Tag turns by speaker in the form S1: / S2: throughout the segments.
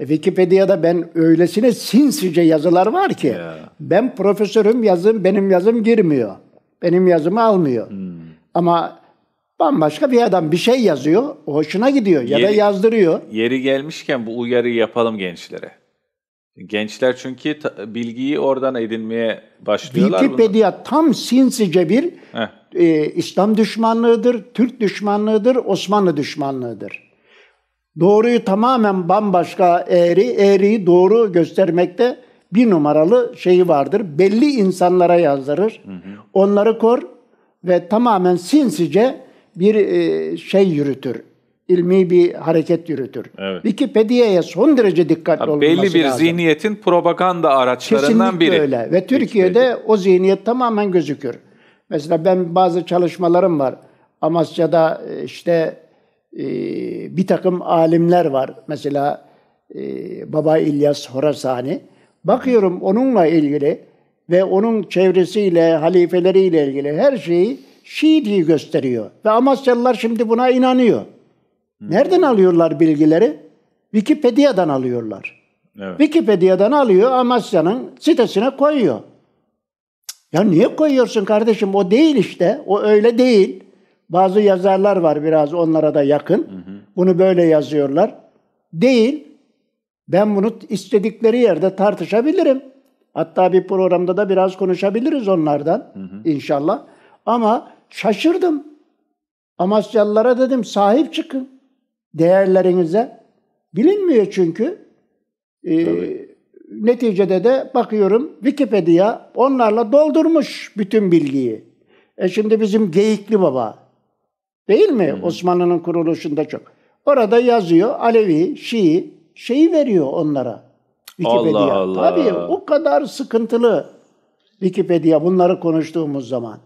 S1: E, Wikipedia'da ben öylesine sinsice yazılar var ki yeah. ben profesörüm yazım benim yazım girmiyor. Benim yazımı almıyor. Hmm. Ama bambaşka bir adam bir şey yazıyor, hoşuna gidiyor ya yeri, da yazdırıyor.
S2: Yeri gelmişken bu uyarıyı yapalım gençlere. Gençler çünkü ta, bilgiyi oradan edinmeye başlıyorlar. Wikipedia
S1: bunu. tam sinsice bir e, İslam düşmanlığıdır, Türk düşmanlığıdır, Osmanlı düşmanlığıdır. Doğruyu tamamen bambaşka eğri, eğriyi doğru göstermekte bir numaralı şeyi vardır. Belli insanlara yazdırır. Hı hı. Onları kor ve tamamen sinsice bir e, şey yürütür. İlmi bir hareket yürütür. Evet. Wikipedia'ya son derece dikkatli Tabii olması lazım. Belli bir lazım.
S2: zihniyetin propaganda araçlarından Kesinlikle biri. Kesinlikle
S1: öyle. Ve Türkiye'de Wikipedia. o zihniyet tamamen gözükür. Mesela ben bazı çalışmalarım var. Amasya'da e, işte ee, bir takım alimler var. Mesela e, Baba İlyas Horasani. Bakıyorum onunla ilgili ve onun çevresiyle, halifeleriyle ilgili her şeyi Şiiti gösteriyor. Ve Amasyalılar şimdi buna inanıyor. Hmm. Nereden alıyorlar bilgileri? Wikipedia'dan alıyorlar. Evet. Wikipedia'dan alıyor Amasya'nın sitesine koyuyor. Ya niye koyuyorsun kardeşim? O değil işte. O öyle değil. Bazı yazarlar var biraz onlara da yakın. Bunu böyle yazıyorlar. Değil. Ben bunu istedikleri yerde tartışabilirim. Hatta bir programda da biraz konuşabiliriz onlardan inşallah. Ama şaşırdım. Amasyalılara dedim sahip çıkın değerlerinize. Bilinmiyor çünkü. Ee, neticede de bakıyorum Wikipedia onlarla doldurmuş bütün bilgiyi. E şimdi bizim Geyikli Baba Değil mi? Hmm. Osmanlı'nın kuruluşunda çok. Orada yazıyor Alevi, Şii, şeyi veriyor onlara. Wikipedia. Allah Allah. Tabii o kadar sıkıntılı Wikipedia bunları konuştuğumuz zaman.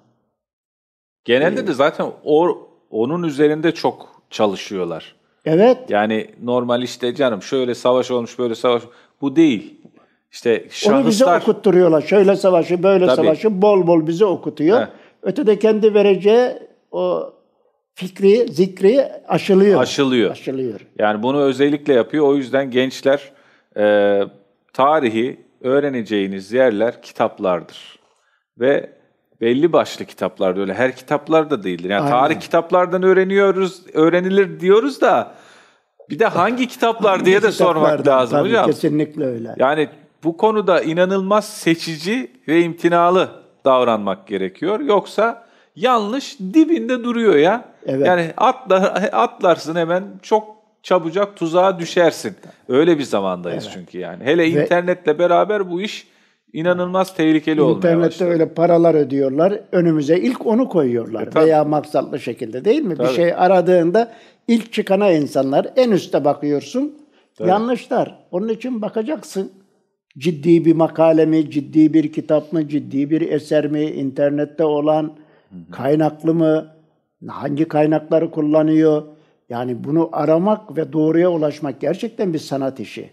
S2: Genelde de zaten o, onun üzerinde çok çalışıyorlar. Evet. Yani normal işte canım şöyle savaş olmuş böyle savaş bu değil. İşte şahıslar... Onu bize
S1: okutturuyorlar. Şöyle savaşı, böyle Tabii. savaşı bol bol bize okutuyor. Heh. Ötede kendi vereceği o fikri, zikri
S2: aşılıyor. Aşılıyor. Aşılıyor. Yani bunu özellikle yapıyor. O yüzden gençler e, tarihi öğreneceğiniz yerler kitaplardır. Ve belli başlı kitaplarda öyle her kitaplar da değildir. Yani Aynen. tarih kitaplardan öğreniyoruz, öğrenilir diyoruz da bir de hangi kitaplar hangi diye de sormak lazım tabii, hocam.
S1: Kesinlikle öyle.
S2: Yani bu konuda inanılmaz seçici ve imtinalı davranmak gerekiyor. Yoksa yanlış dibinde duruyor ya. Evet. Yani atlar, atlarsın hemen çok çabucak tuzağa düşersin. Öyle bir zamandayız evet. çünkü yani. Hele Ve, internetle beraber bu iş inanılmaz tehlikeli olmaya İnternette
S1: öyle paralar ödüyorlar. Önümüze ilk onu koyuyorlar. E, veya maksatlı şekilde değil mi? Tabii. Bir şey aradığında ilk çıkana insanlar en üste bakıyorsun. Tabii. Yanlışlar. Onun için bakacaksın. Ciddi bir makale mi, ciddi bir kitap mı, ciddi bir eser mi, internette olan Kaynaklı mı? Hangi kaynakları kullanıyor? Yani bunu aramak ve doğruya ulaşmak gerçekten bir sanat işi.